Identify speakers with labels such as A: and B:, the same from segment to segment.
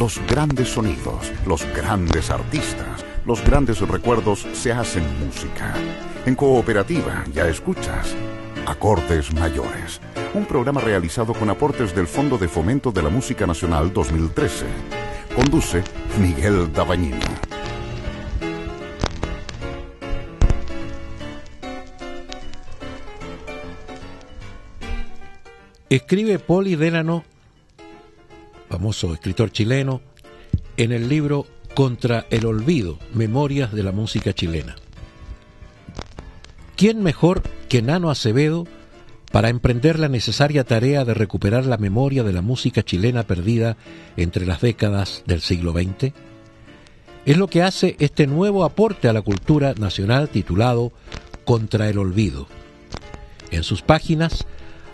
A: Los grandes sonidos, los grandes artistas, los grandes recuerdos se hacen música. En cooperativa, ya escuchas. Acordes Mayores, un programa realizado con aportes del Fondo de Fomento de la Música Nacional 2013. Conduce Miguel Dabañino.
B: Escribe Poli Delano famoso escritor chileno, en el libro Contra el Olvido, Memorias de la Música Chilena. ¿Quién mejor que Nano Acevedo para emprender la necesaria tarea de recuperar la memoria de la música chilena perdida entre las décadas del siglo XX? Es lo que hace este nuevo aporte a la cultura nacional titulado Contra el Olvido. En sus páginas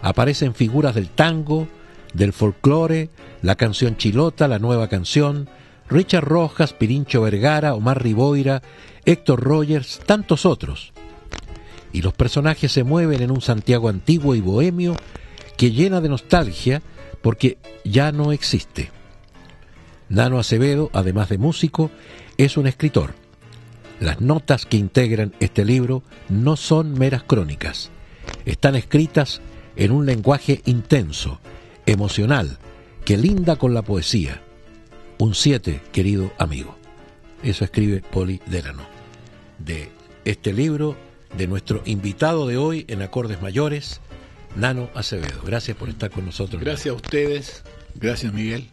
B: aparecen figuras del tango, del folclore, la canción chilota, la nueva canción, Richard Rojas, Pirincho Vergara, Omar Riboira, Héctor Rogers, tantos otros. Y los personajes se mueven en un Santiago antiguo y bohemio que llena de nostalgia porque ya no existe. Nano Acevedo, además de músico, es un escritor. Las notas que integran este libro no son meras crónicas. Están escritas en un lenguaje intenso, emocional que linda con la poesía. Un siete, querido amigo. Eso escribe Poli Delano. De este libro, de nuestro invitado de hoy en Acordes Mayores, Nano Acevedo. Gracias por estar con nosotros.
A: Gracias a ustedes.
B: Gracias, Miguel.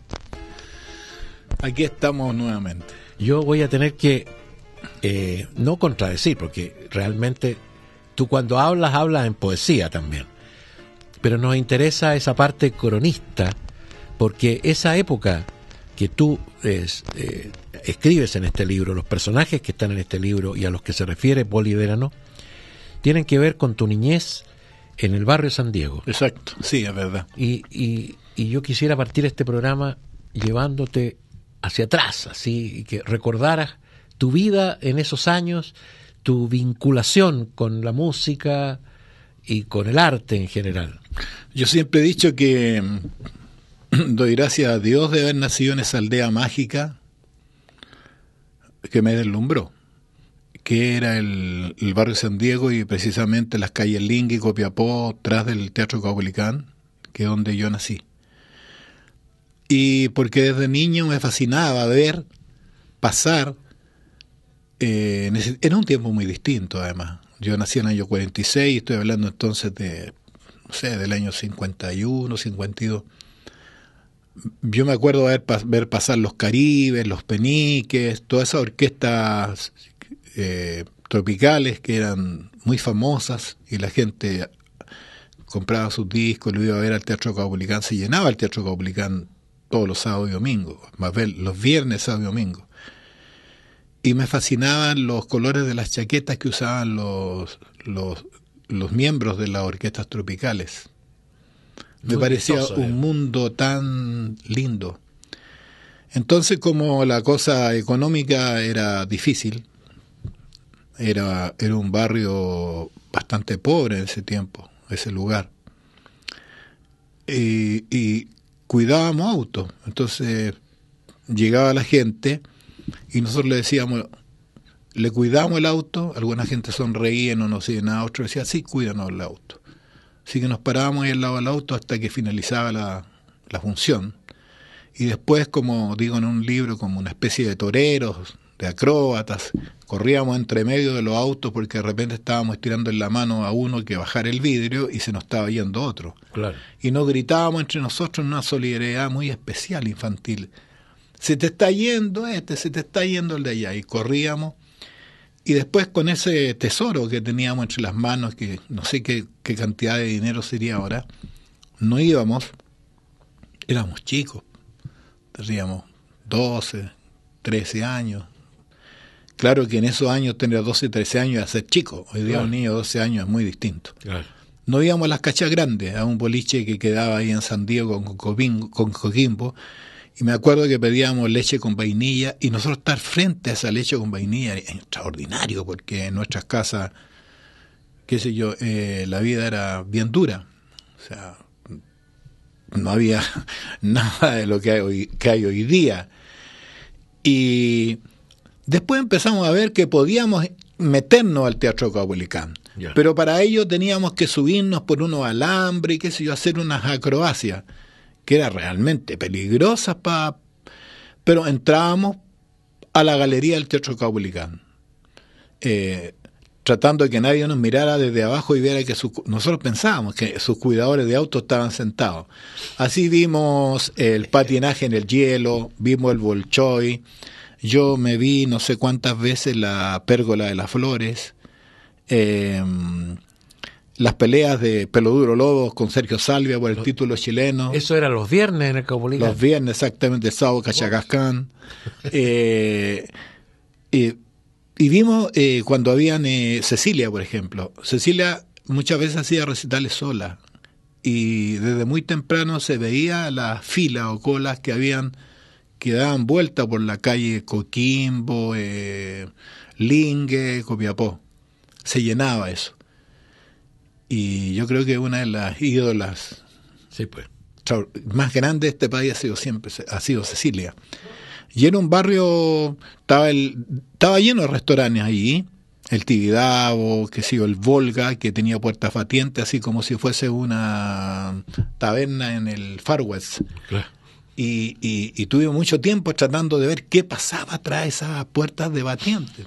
B: Aquí estamos nuevamente. Yo voy a tener que eh, no contradecir, porque realmente tú cuando hablas, hablas en poesía también. Pero nos interesa esa parte cronista, porque esa época que tú eh, escribes en este libro, los personajes que están en este libro y a los que se refiere no. tienen que ver con tu niñez en el barrio San Diego. Exacto, sí, es verdad. Y, y, y yo quisiera partir este programa llevándote hacia atrás, así, y que recordaras tu vida en esos años, tu vinculación con la música,
A: y con el arte en general. Yo siempre he dicho que mm, doy gracias a Dios de haber nacido en esa aldea mágica que me deslumbró, que era el, barrio San Diego y precisamente las calles y Copiapó, tras del Teatro Caupolicán, que es donde yo nací. Y porque desde niño me fascinaba ver pasar, eh, en un tiempo muy distinto además, yo nací en el año 46 y estoy hablando entonces de, no sé, del año 51, 52. Yo me acuerdo ver, ver pasar los Caribes, los Peniques, todas esas orquestas eh, tropicales que eran muy famosas y la gente compraba sus discos, lo iba a ver al Teatro Caupolicán, se llenaba el Teatro Caupolicán todos los sábados y domingos, más bien los viernes, sábado y domingo y me fascinaban los colores de las chaquetas que usaban los, los, miembros de las orquestas tropicales. Me parecía un eh. mundo tan lindo. Entonces, como la cosa económica era difícil, era, era un barrio bastante pobre en ese tiempo, ese lugar. Y, y cuidábamos autos. Entonces llegaba la gente y nosotros le decíamos, le cuidamos el auto, alguna gente sonreía, no nos nada, otro decía, sí, cuídanos el auto. Así que nos parábamos ahí al lado del auto hasta que finalizaba la, la función. Y después, como digo en un libro, como una especie de toreros, de acróbatas, corríamos entre medio de los autos porque de repente estábamos estirando en la mano a uno que bajara el vidrio y se nos estaba yendo otro. Claro. Y nos gritábamos entre nosotros en una solidaridad muy especial, infantil se te está yendo este, se te está yendo el de allá. Y corríamos. Y después con ese tesoro que teníamos entre las manos, que no sé qué, qué cantidad de dinero sería ahora, no íbamos, éramos chicos, teníamos 12, 13 años. Claro que en esos años tener 12, 13 años era ser chico, hoy día un niño de 12 años es muy distinto. No íbamos a las cachas grandes, a un boliche que quedaba ahí en San Diego con, con, con Coquimbo, y me acuerdo que pedíamos leche con vainilla y nosotros estar frente a esa leche con vainilla es extraordinario porque en nuestras casas, qué sé yo, eh, la vida era bien dura. O sea, no había nada de lo que hay hoy, que hay hoy día. Y después empezamos a ver que podíamos meternos al Teatro Caupolicán. Pero para ello teníamos que subirnos por unos alambres y qué sé yo, hacer unas acrobacias que era realmente peligrosa, para... Pero entrábamos a la galería del Teatro Caupolicán, eh, tratando de que nadie nos mirara desde abajo y viera que nosotros pensábamos que sus cuidadores de auto estaban sentados. Así vimos el patinaje en el hielo, vimos el bolchoy, yo me vi no sé cuántas veces la pérgola de las flores. Eh, las peleas de Peloduro Lobos con Sergio Salvia por el título chileno. Eso era los viernes en el Caupolicán. Los viernes, exactamente, sábado Cachagascán. Eh, eh, y vimos eh, cuando habían eh, Cecilia, por ejemplo. Cecilia muchas veces hacía recitales sola. Y desde muy temprano se veía las filas o colas que habían que daban vuelta por la calle Coquimbo, Lingue, Copiapó. Se llenaba eso. Y yo creo que una de las ídolas sí, pues. más grandes de este país ha sido siempre ha sido Cecilia. Y era un barrio, estaba, el, estaba lleno de restaurantes ahí. el Tibidabo, que sé el Volga, que tenía puertas batientes, así como si fuese una taberna en el Far West. Y, y, y, tuve mucho tiempo tratando de ver qué pasaba tras esas puertas de batientes.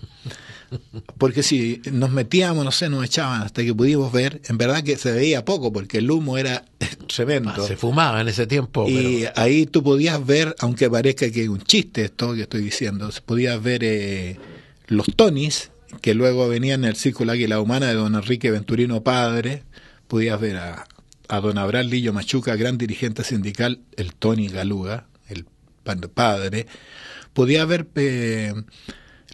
A: Porque si nos metíamos, no sé, nos echaban hasta que pudimos ver, en verdad que se veía poco porque el humo era tremendo. Ah, se fumaba en ese tiempo. Y ahí tú podías ver, aunque parezca que es un chiste esto que estoy diciendo, podías ver eh, los tonis que luego venían en el Círculo Águila Humana de don Enrique Venturino Padre, podías ver a, don Abraham Lillo Machuca, gran dirigente sindical, el Tony Galuga, el padre, podías ver... Eh,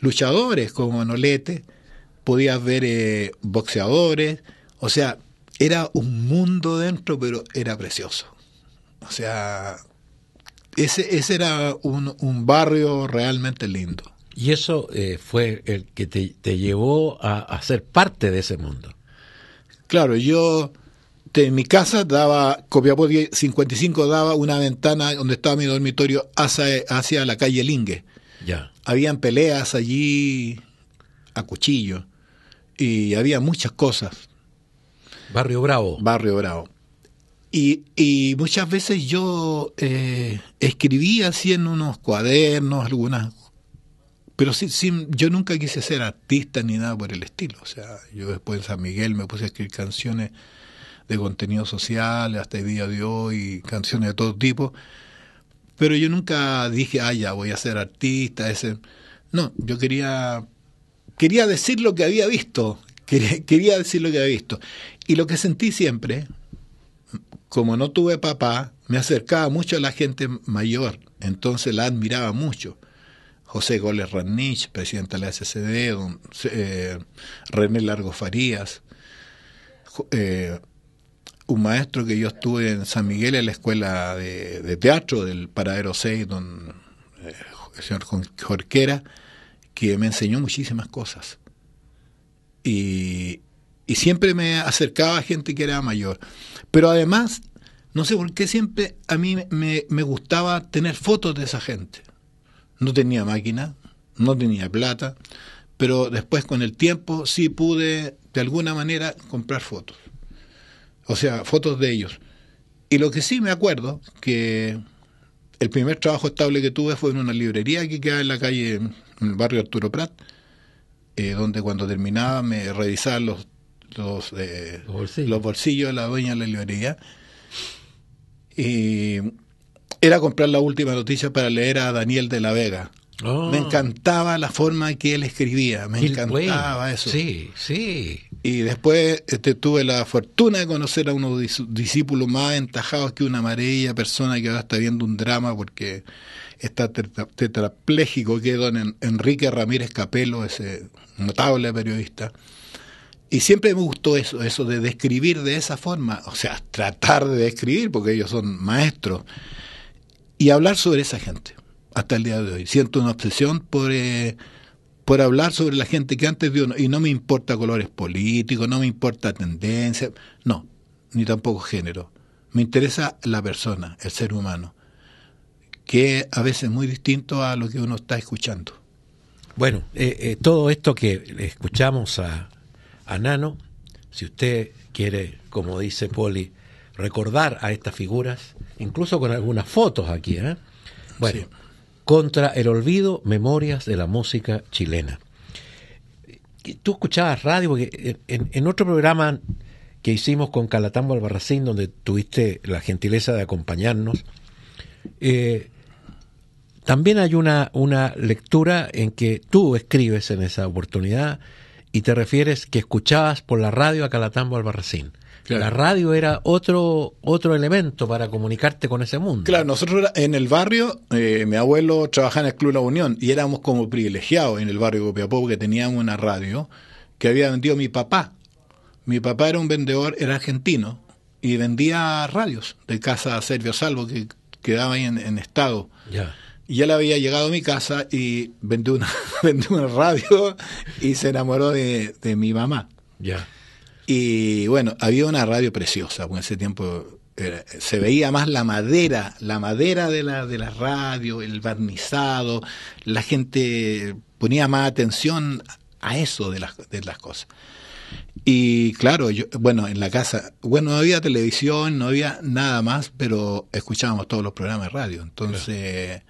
A: luchadores como Nolete, podías ver eh, boxeadores, o sea, era un mundo dentro, pero era precioso. O sea, ese, ese era un, un barrio realmente lindo. Y eso eh,
B: fue el que te, llevó a, a, ser parte de ese mundo.
A: Claro, yo en mi casa daba, Copiapó 55 daba una ventana donde estaba mi dormitorio hacia, hacia la calle Lingue. Ya habían peleas allí a cuchillo y había muchas cosas. Barrio Bravo. Barrio Bravo. Y, y muchas veces yo eh, escribía así en unos cuadernos, algunas... Pero sí, yo nunca quise ser artista ni nada por el estilo. O sea, yo después en San Miguel me puse a escribir canciones de contenido social, hasta el día de hoy, canciones de todo tipo pero yo nunca dije, ah, ya voy a ser artista, ese. No, yo quería, quería decir lo que había visto, quería, quería decir lo que había visto. Y lo que sentí siempre, como no tuve papá, me acercaba mucho a la gente mayor, entonces la admiraba mucho. José Goles Ranich, presidente de la SCD, eh, René Largo Farías, eh, un maestro que yo estuve en San Miguel en la escuela de, teatro del Paradero 6, don eh, el señor Jorquera, que me enseñó muchísimas cosas. Y, siempre me acercaba a gente que era mayor. Pero además, no sé por qué siempre a mí me, me gustaba tener fotos de esa gente. No tenía máquina, no tenía plata, pero después con el tiempo sí pude de alguna manera comprar fotos o sea, fotos de ellos. Y lo que sí me acuerdo, que el primer trabajo estable que tuve fue en una librería que queda en la calle, en el barrio Arturo Prat, eh, donde cuando terminaba me revisaba los, los, eh, los, bolsillos. de la dueña de la librería. Y era comprar la última noticia para leer a Daniel de la Vega. Ah. Me encantaba la forma en que él escribía, me encantaba eso. Sí, sí. Y después este, tuve la fortuna de conocer a unos discípulos más entajados que una amarilla persona que ahora está viendo un drama porque está tetrapléjico, que don Enrique Ramírez Capelo, ese notable periodista. Y siempre me gustó eso, eso de describir de esa forma, o sea, tratar de describir, porque ellos son maestros, y hablar sobre esa gente hasta el día de hoy. Siento una obsesión por... Eh, por hablar sobre la gente que antes vio, y no me importa colores políticos, no me importa tendencia, no, ni tampoco género. Me interesa la persona, el ser humano, que a veces muy distinto a lo que uno está escuchando. Bueno, eh,
B: eh, todo esto que escuchamos a, Nano, si usted quiere, como dice Poli, recordar a estas figuras, incluso con algunas fotos aquí, ¿eh? Bueno, contra el olvido, memorias de la música chilena. Tú escuchabas radio, porque en, otro programa que hicimos con Calatambo Albarracín, donde tuviste la gentileza de acompañarnos, eh, también hay una, una lectura en que tú escribes en esa oportunidad y te refieres que escuchabas por la radio a Calatambo Albarracín. La radio era otro, otro elemento para comunicarte con ese mundo.
A: Claro, nosotros en el barrio, eh, mi abuelo trabajaba en el Club La Unión y éramos como privilegiados en el barrio de Copiapó porque teníamos una radio que había vendido mi papá. Mi papá era un vendedor, era argentino y vendía radios de casa Sergio Salvo que quedaba ahí en, estado. Ya. Y él había llegado a mi casa y vendió una, vendió una radio y se enamoró de, de mi mamá. Ya. Y bueno, había una radio preciosa, porque en ese tiempo se veía más la madera, la madera de la, de la radio, el barnizado, la gente ponía más atención a eso de las, de las cosas. Y claro, yo, bueno, en la casa, bueno, no había televisión, no había nada más, pero escuchábamos todos los programas de radio. Entonces,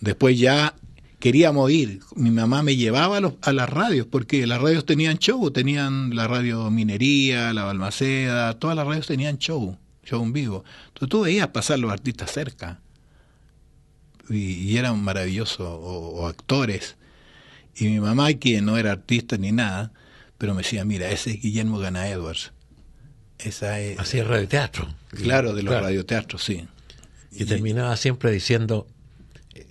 A: después ya queríamos ir. Mi mamá me llevaba a, las radios, porque las radios tenían show, tenían la radio Minería, la Balmaceda, todas las radios tenían show, show en vivo. Entonces tú veías pasar los artistas cerca y, eran maravillosos, o, actores. Y mi mamá, que no era artista ni nada, pero me decía, mira, ese es Guillermo Gana Edwards. Esa es... Así es
B: radioteatro.
A: Claro, de los radioteatros, sí. y terminaba
B: siempre diciendo,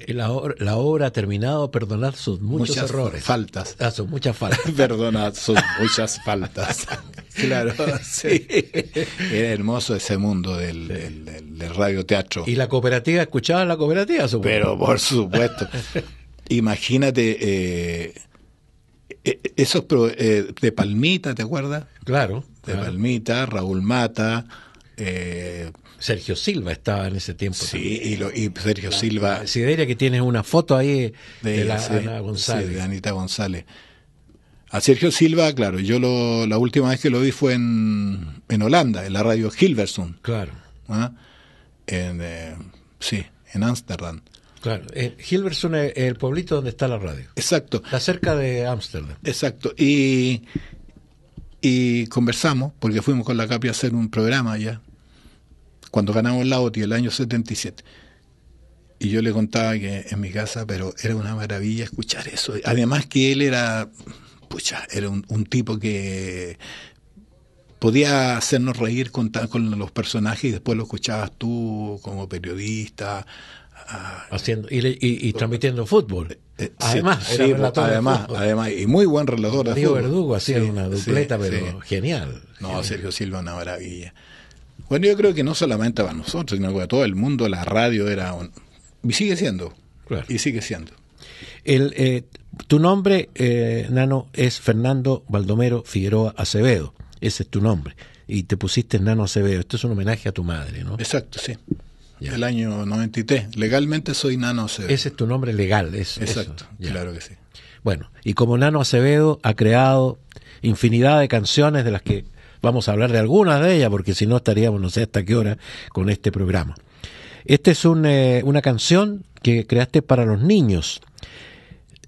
B: la, obra ha terminado, perdonad sus muchos muchas errores.
A: Faltas. Ah, sus muchas faltas. perdonad sus muchas faltas.
B: claro, sí.
A: Era hermoso ese mundo del, radioteatro. ¿Y la cooperativa? ¿Escuchaban la cooperativa? Supongo? Pero por supuesto. Imagínate. Eh, eh, esos eh, de Palmita, ¿te acuerdas? Claro. De Palmita, Raúl Mata, eh, Sergio Silva estaba en ese tiempo. Sí, y,
B: Sergio Silva Silva. Sideria, que tiene una foto
A: ahí de, la, Ana González. Sí, de Anita González. A Sergio Silva, claro, yo lo, la última vez que lo vi fue en, Holanda, en la radio Hilversum. Claro. ¿Ah? Eh, sí, en Ámsterdam.
B: Claro, eh, Hilversum es el pueblito donde está la radio.
A: Exacto. Está cerca de Ámsterdam. Exacto. Y, y conversamos, porque fuimos con la CAPI a hacer un programa allá cuando ganamos la OTI el año 77. Y yo le contaba que en mi casa, pero era una maravilla escuchar eso. Además que él era, pucha, era un, tipo que podía hacernos reír con, con los personajes y después lo escuchabas tú como periodista,
B: haciendo y, y, transmitiendo fútbol. Eh, eh, además, además,
A: además, y muy buen relator. Sergio Verdugo hacía una dupleta, pero genial. No, Sergio Silva, una maravilla. Bueno, yo creo que no solamente para nosotros, sino para todo el mundo la radio era Y sigue siendo. Y sigue siendo. El, eh, tu nombre,
B: eh, Nano, es Fernando Baldomero Figueroa Acevedo. Ese es tu nombre. Y te pusiste Nano Acevedo. Esto es un homenaje a tu madre,
A: ¿no? Exacto, sí. El año 93. Legalmente soy Nano Acevedo. Ese
B: es tu nombre legal, es, Exacto, claro que sí. Bueno, y como Nano Acevedo ha creado infinidad de canciones de las que Vamos a hablar de algunas de ellas porque si no estaríamos no sé hasta qué hora con este programa. Esta es eh, una canción que creaste para los niños.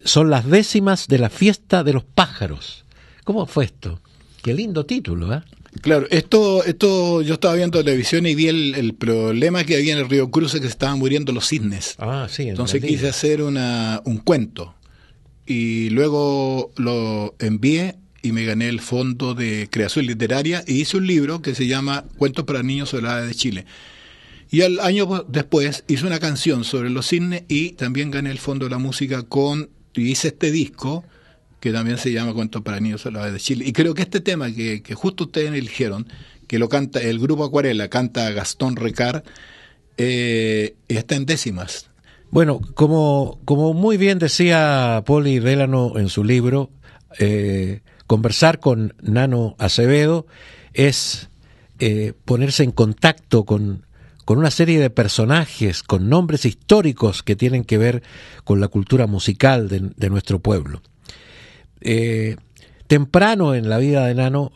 B: Son las décimas de la fiesta de los pájaros.
A: ¿Cómo fue esto? Qué lindo título, ¿eh? Claro, esto, esto yo estaba viendo televisión y vi el, problema que había en el río Cruce que se estaban muriendo los cisnes.
B: Ah, sí. Entonces quise
A: hacer un cuento y luego lo envié y me gané el Fondo de Creación Literaria ...y hice un libro que se llama Cuentos para Niños sobre de Chile. Y al año después hice una canción sobre los cisnes y también gané el Fondo de la Música con, y hice este disco que también se llama Cuentos para Niños sobre de Chile. Y creo que este tema que, justo ustedes eligieron, que lo canta el grupo Acuarela, canta Gastón Recar, eh, está en décimas.
B: Bueno, como, como muy bien decía Poli Velano en su libro, eh, Conversar con Nano Acevedo es eh, ponerse en contacto con, una serie de personajes, con nombres históricos que tienen que ver con la cultura musical de, nuestro pueblo. Eh, temprano en la vida de Nano,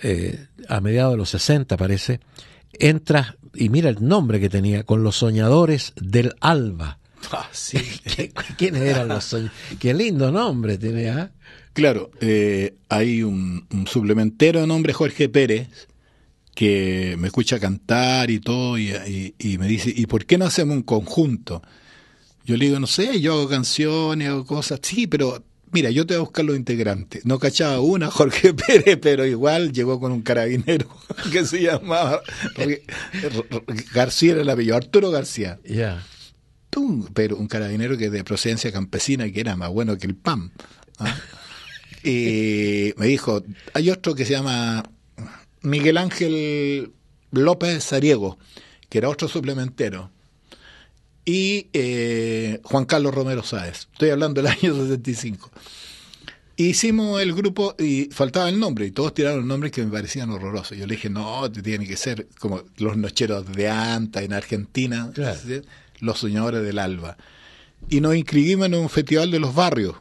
B: eh, a mediados de los 60 parece, entra, y mira el nombre que tenía, con los soñadores del alba. Ah, ¿Quiénes eran los soñadores? Qué lindo nombre tenía.
A: Claro, eh, hay un, suplementero de nombre Jorge Pérez que me escucha cantar y todo y, me dice, ¿y por qué no hacemos un conjunto? Yo le digo, no sé, yo hago canciones, hago cosas, sí, pero mira, yo te voy a buscar los integrantes. No cachaba una, Jorge Pérez, pero igual llegó con un carabinero que se llamaba García, era el apellido, Arturo García. Ya. Pero un carabinero que de procedencia campesina que era más bueno que el PAM. ¿ah? Y eh, me dijo, hay otro que se llama Miguel Ángel López Sariego, que era otro suplementero. Y eh, Juan Carlos Romero Sáez. Estoy hablando del año 65. Hicimos el grupo y faltaba el nombre, y todos tiraron nombres que me parecían horrorosos. Yo le dije, no, tiene que ser como los nocheros de Anta en Argentina, los señores del Alba. Y nos inscribimos en un festival de los barrios,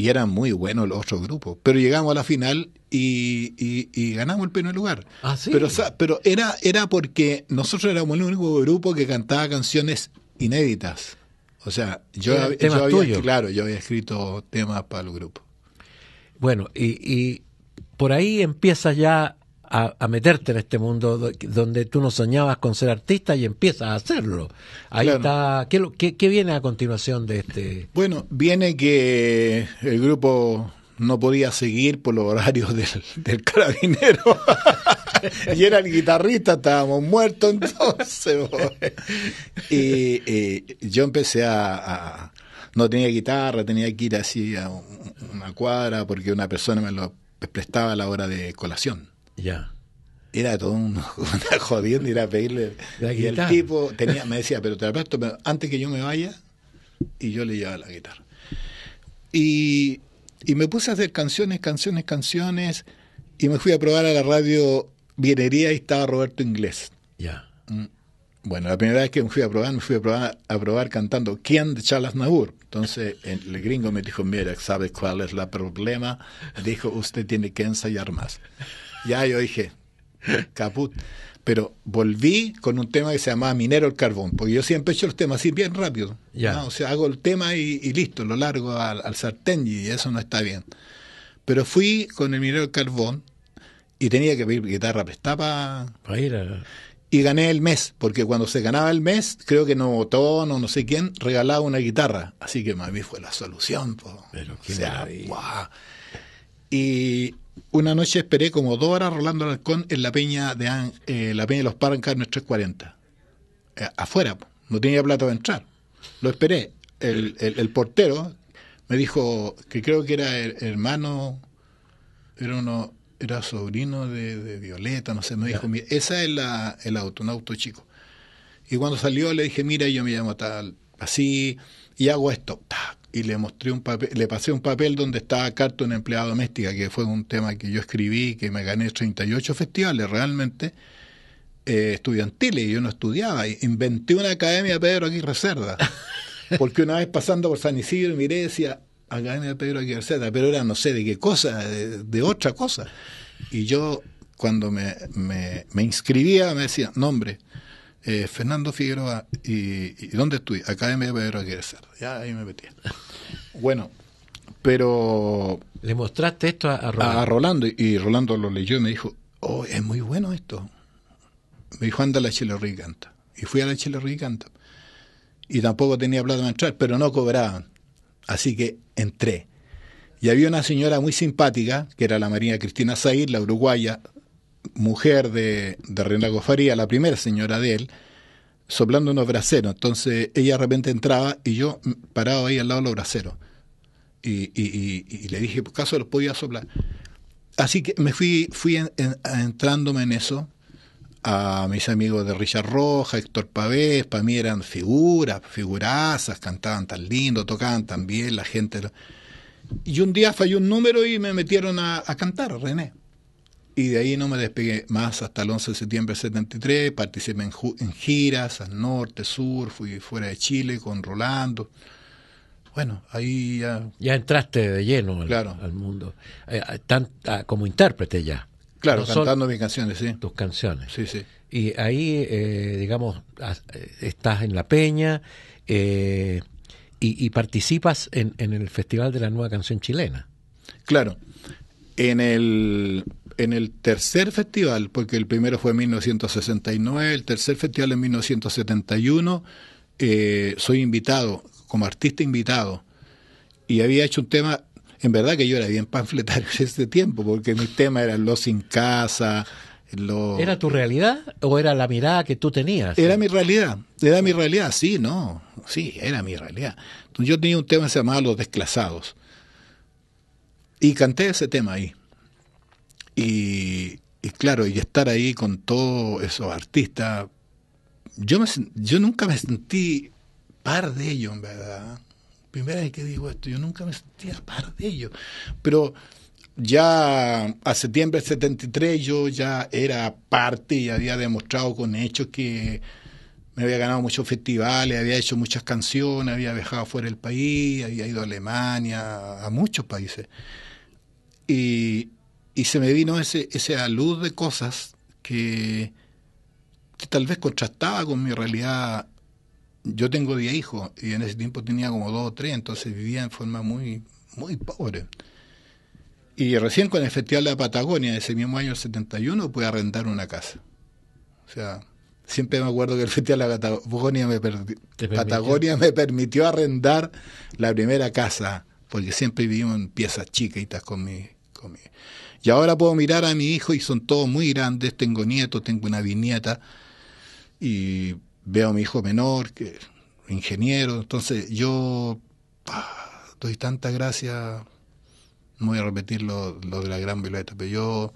A: y eran muy buenos los otros grupos. Pero llegamos a la final y, ganamos el primer lugar. Ah, pero, era, era porque nosotros éramos el único grupo que cantaba canciones inéditas. O sea, yo, había, claro, yo había escrito temas para el grupo. Bueno, y, y
B: por ahí empieza ya a, meterte en este mundo donde tú no soñabas con ser artista y empiezas a hacerlo. Ahí está. ¿Qué, viene a continuación de este?
A: Bueno, viene que el grupo no podía seguir por los horarios del, carabinero. y era el guitarrista, estábamos muertos entonces. y yo empecé a no tenía guitarra, tenía que ir así a una cuadra porque una persona me lo prestaba a la hora de colación. Ya. Era todo un, jodiendo ir a pedirle. y el tipo tenía, me decía, pero te antes que yo me vaya, y yo le llevaba la guitarra. Y, y me puse a hacer canciones, canciones, canciones, y me fui a probar a la radio Vienería y estaba Roberto Inglés. Ya. Mm. Bueno, la primera vez que me fui a probar, me fui a probar, a probar cantando quién de Charles Nabur. Entonces el gringo me dijo, mira, ¿sabes cuál es el problema? Dijo, usted tiene que ensayar más. Ya yo dije, caput. Pero volví con un tema que se llamaba Minero el Carbón, porque yo siempre he hecho los temas así bien rápido. Ya. ¿no? Ah, o sea, hago el tema y, listo, lo largo al, al, sartén y eso no está bien. Pero fui con el Minero el Carbón y tenía que pedir guitarra prestada para ir y gané el mes, porque cuando se ganaba el mes, creo que no votó, no, no sé quién, regalaba una guitarra. Así que a mí fue la solución.
B: Pero o sea,
A: y, una noche esperé como dos horas Rolando Alarcón en la peña de eh, la peña de los Parancas en el 340. Eh, afuera, no tenía plata para entrar. Lo esperé. El, portero me dijo que creo que era el, hermano, era uno, era sobrino de, Violeta, no sé, me dijo, mira, esa es la, el auto, un auto chico. Y cuando salió le dije, mira, yo me llamo tal, así, y hago esto, y le mostré un papel, le pasé un papel donde estaba Carta una empleada doméstica, que fue un tema que yo escribí, que me gané 38 festivales realmente eh, estudiantiles, y yo no estudiaba, inventé una academia Pedro Aguirre Cerda, porque una vez pasando por San Isidro miré y decía, academia Pedro Aguirre Cerda, pero era no sé de qué cosa, de, otra cosa. Y yo cuando me, me, me inscribía me decía nombre, eh, Fernando Figueroa, y, ¿dónde estoy? acá de Pedro Ya ahí me metí. Bueno, pero... Le mostraste esto a, Rolando. y, Rolando lo leyó y me dijo, oh, es muy bueno esto. Me dijo, anda a la Chile y canta. Y fui a la Chile y canta. Y tampoco tenía plata para entrar, pero no cobraban. Así que entré. Y había una señora muy simpática, que era la María Cristina Zahir, la uruguaya, mujer de, de Renato Faría, la primera señora de él, soplando unos braseros. Entonces ella de repente entraba y yo parado ahí al lado de los braseros. Y, y, le dije, por caso los podía soplar. Así que me fui, fui entrándome en eso a mis amigos de Richard Roja, Héctor Pavés, para mí eran figuras, figurazas, cantaban tan lindo, tocaban tan bien, la gente... Y un día falló un número y me metieron a cantar, René y de ahí no me despegué más hasta el 11 de septiembre del 73. Participé en, giras al norte, sur, fui fuera de Chile con Rolando. Bueno, ahí ya.
B: Ya entraste de lleno al, claro. mundo. Eh, eh, ah, como intérprete ya. Claro, cantando mis canciones, sí. Tus canciones. Sí, sí. Y ahí, eh, digamos, estás en La Peña y, participas en, en el Festival de la Nueva Canción
A: Chilena. Claro. En el en el tercer festival, porque el primero fue en 1969, el tercer festival en 1971, eh, soy invitado, como artista invitado, y había hecho un tema, en verdad que yo era bien panfletario en ese tiempo, porque mi tema era los sin casa, lo...
B: ¿Era tu realidad o era la mirada que tú tenías?
A: Era mi realidad, era mi realidad, sí, no, sí, era mi realidad. yo tenía un tema que se llamaba Los Desclasados. Y canté ese tema ahí. Y, claro, y estar ahí con todos esos artistas, yo, yo nunca me sentí par de ellos, en verdad. Primera vez que digo esto, yo nunca me sentía par de ellos. Pero ya a septiembre del 73 yo ya era parte y había demostrado con hechos que me había ganado muchos festivales, había hecho muchas canciones, había viajado fuera del país, había ido a Alemania, a muchos países. Y, y se me vino ese, esa luz de cosas que, tal vez contrastaba con mi realidad. Yo tengo 10 hijos y en ese tiempo tenía como 2 o 3, entonces vivía en forma muy, muy pobre. Y recién con el Festival de la Patagonia, ese mismo año 71, pude arrendar una casa. O sea, siempre me acuerdo que el Festival de la Patagonia me, Patagonia me permitió arrendar la primera casa, porque siempre vivimos en piezas chiquitas con mi, con mi... Y ahora puedo mirar a mi hijo y son todos muy grandes, tengo nietos, tengo una viñeta y veo a mi hijo menor, que ingeniero, entonces yo doy tanta gracia, no voy a repetir lo, de la gran violeta, pero yo,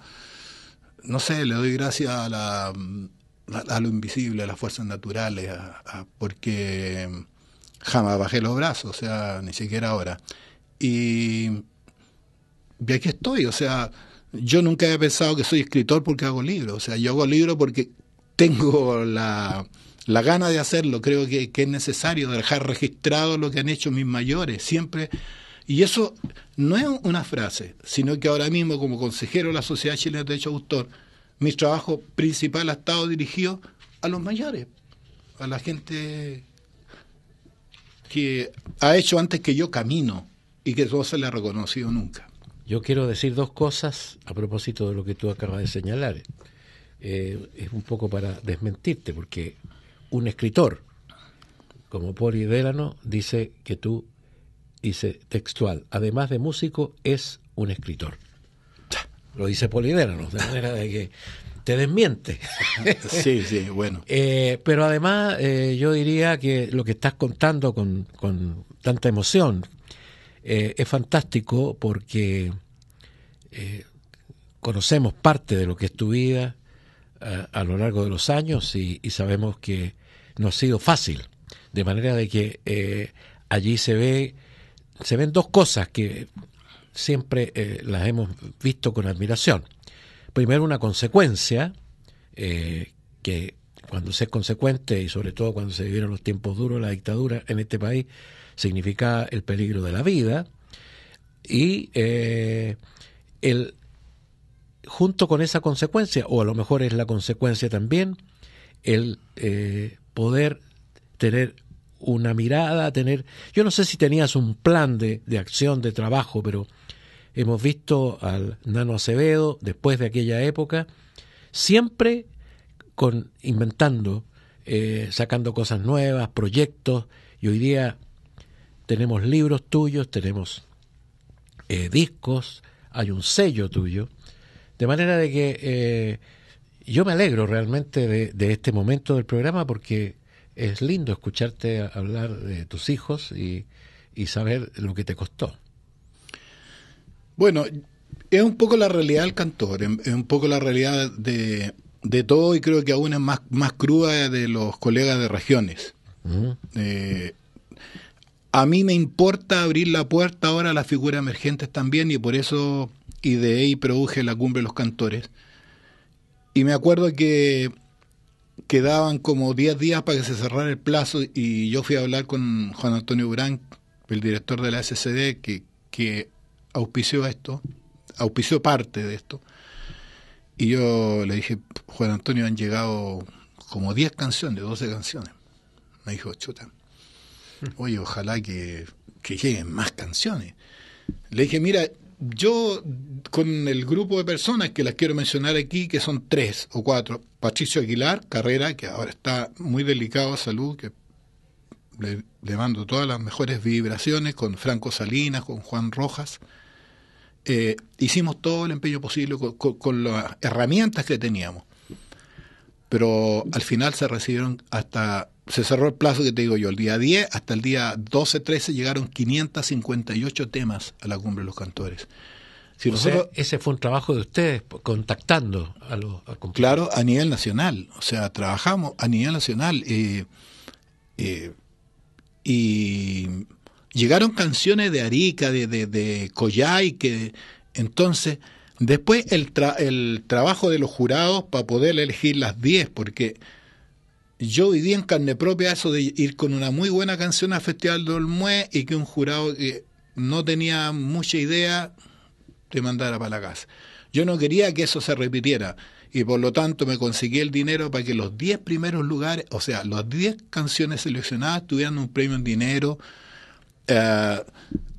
A: no sé, le doy gracias a, la, a, lo invisible, a las fuerzas naturales, a, porque jamás bajé los brazos, o sea, ni siquiera ahora. Y, y aquí estoy, o sea, yo nunca había pensado que soy escritor porque hago libros. O sea, yo hago libros porque tengo la, la gana de hacerlo. Creo que, que, es necesario dejar registrado lo que han hecho mis mayores. Siempre. Y eso no es una frase, sino que ahora mismo, como consejero de la Sociedad Chilena de Derecho de Autor, mi trabajo principal ha estado dirigido a los mayores, a la gente que ha hecho antes que yo camino y que no se le ha reconocido nunca. Yo quiero decir dos cosas a propósito de lo que tú acabas de señalar.
B: Eh, es un poco para desmentirte, porque un escritor como Poli dice que tú, dice textual, además de músico, es un escritor. Lo dice Poli de manera de que te desmiente.
A: sí, sí, bueno.
B: Eh, pero además eh, yo diría que lo que estás contando con, con tanta emoción, eh, es fantástico porque eh, conocemos parte de lo que es tu vida a, lo largo de los años y, sabemos que no ha sido fácil. De manera de que eh, allí se ve, se ven dos cosas que siempre las hemos visto con admiración. Primero una consecuencia que cuando se es consecuente y sobre todo cuando se vivieron los tiempos duros, la dictadura en este país, significa el peligro de la vida, y eh, el, junto con esa consecuencia, o a lo mejor es la consecuencia también, el eh, poder tener una mirada, tener, yo no sé si tenías un plan de, de acción, de trabajo, pero hemos visto al Nano Acevedo después de aquella época, siempre con inventando, eh, sacando cosas nuevas, proyectos, y hoy día tenemos libros tuyos, tenemos eh, discos, hay un sello tuyo. De manera de que eh, yo me alegro realmente de, este momento del programa porque es lindo escucharte
A: hablar de tus hijos y, saber lo que te costó. Bueno, es un poco la realidad del cantor, es un poco la realidad de, de todo y creo que aún es más, más cruda de los colegas de regiones. A mí me importa abrir la puerta ahora a las figuras emergentes también y por eso ideé y produje la cumbre de los cantores. Y me acuerdo que quedaban como 10 días para que se cerrara el plazo y yo fui a hablar con Juan Antonio Durán, el director de la SCD, que, auspició esto, auspició parte de esto. Y yo le dije, Juan Antonio, han llegado como 10 canciones, 12 canciones. Me dijo, chuta, oye, ojalá que, lleguen más canciones. Le dije, mira, yo con el grupo de personas que las quiero mencionar aquí, que son tres o cuatro, Patricio Aguilar, Carrera, que ahora está muy delicado a salud, que le, mando todas las mejores vibraciones, con Franco Salinas, con Juan Rojas. Eh, hicimos todo el empeño posible con, las herramientas que teníamos. Pero al final se recibieron hasta se cerró el plazo que te digo yo, el día 10 hasta el día 12, 13 llegaron 558 temas a la cumbre de los cantores. Si
B: ese fue un trabajo de ustedes, contactando a los
A: Claro, a nivel nacional. O sea, trabajamos a nivel nacional. Eh, eh, y llegaron canciones de Arica, de, de, de que entonces, después el, el trabajo de los jurados para poder elegir las 10, porque yo viví en carne propia eso de ir con una muy buena canción al Festival de Olmué y que un jurado que no tenía mucha idea te mandara para la casa. Yo no quería que eso se repitiera y por lo tanto me conseguí el dinero para que los 10 primeros lugares, o sea, las 10 canciones seleccionadas tuvieran un premio en dinero, eh,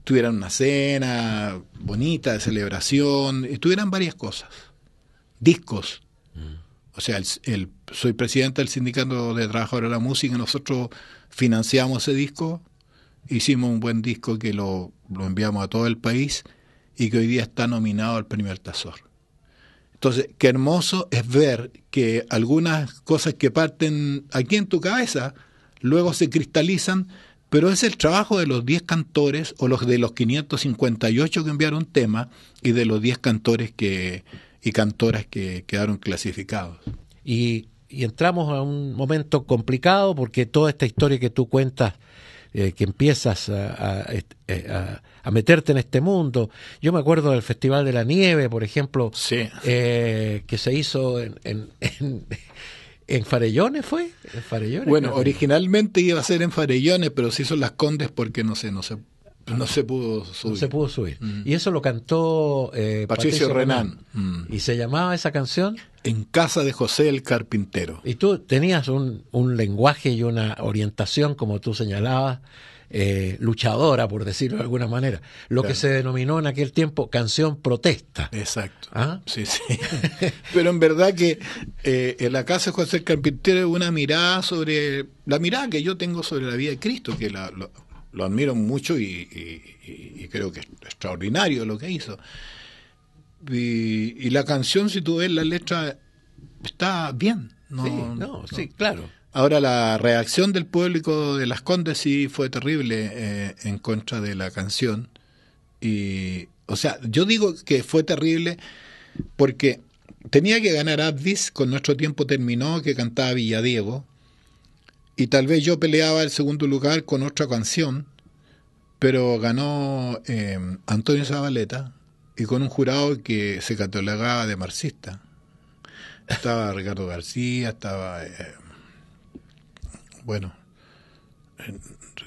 A: tuvieran una cena bonita de celebración, tuvieran varias cosas. Discos, o sea, el, soy presidente del Sindicato de Trabajadores de la Música, nosotros financiamos ese disco, hicimos un buen disco que lo, lo enviamos a todo el país y que hoy día está nominado al primer tasor. Entonces, qué hermoso es ver que algunas cosas que parten aquí en tu cabeza, luego se cristalizan, pero es el trabajo de los 10 cantores o los de los 558 que enviaron tema y de los 10 cantores que, y cantoras que quedaron clasificados.
B: Y, entramos a un momento complicado porque toda esta historia que tú cuentas eh, que empiezas eh, a, meterte en este mundo. Yo me acuerdo del Festival de la Nieve, por ejemplo, eh, que se hizo en,
A: en, Farellones, ¿fue? bueno, originalmente iba a ser en Farellones, pero se hizo en Las Condes porque no sé, no se No se pudo subir. se pudo subir. Mm. Y eso lo cantó eh, Patricio, Renan. Renán. Mm. ¿Y se llamaba esa canción? En casa de José el Carpintero.
B: Y tú tenías un, un lenguaje y una orientación, como tú señalabas, eh, luchadora, por decirlo de alguna manera. Lo que se denominó en aquel tiempo canción protesta. Exacto. ¿Ah? Sí, sí.
A: Pero en verdad que eh, en la casa de José el Carpintero es una mirada sobre. La mirada que yo tengo sobre la vida de Cristo, que la, lo admiro mucho y, creo que es extraordinario lo que hizo. Y, la canción, si tú ves la letra, está bien. No, sí, claro. Ahora, la reacción del público de Las Condes sí fue terrible eh, en contra de la canción. Y, o sea, yo digo que fue terrible porque tenía que ganar Abdis, con nuestro tiempo terminó, que cantaba Villadiego y tal vez yo peleaba el segundo lugar con otra canción, pero ganó eh, Antonio Zabaleta y con un jurado que se catalogaba de marxista. Estaba Ricardo García, estaba, eh, bueno, eh,